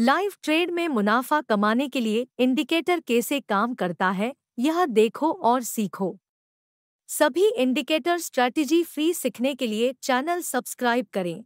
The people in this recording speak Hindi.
लाइव ट्रेड में मुनाफा कमाने के लिए इंडिकेटर कैसे काम करता है यह देखो और सीखो सभी इंडिकेटर स्ट्रैटेजी फ्री सीखने के लिए चैनल सब्सक्राइब करें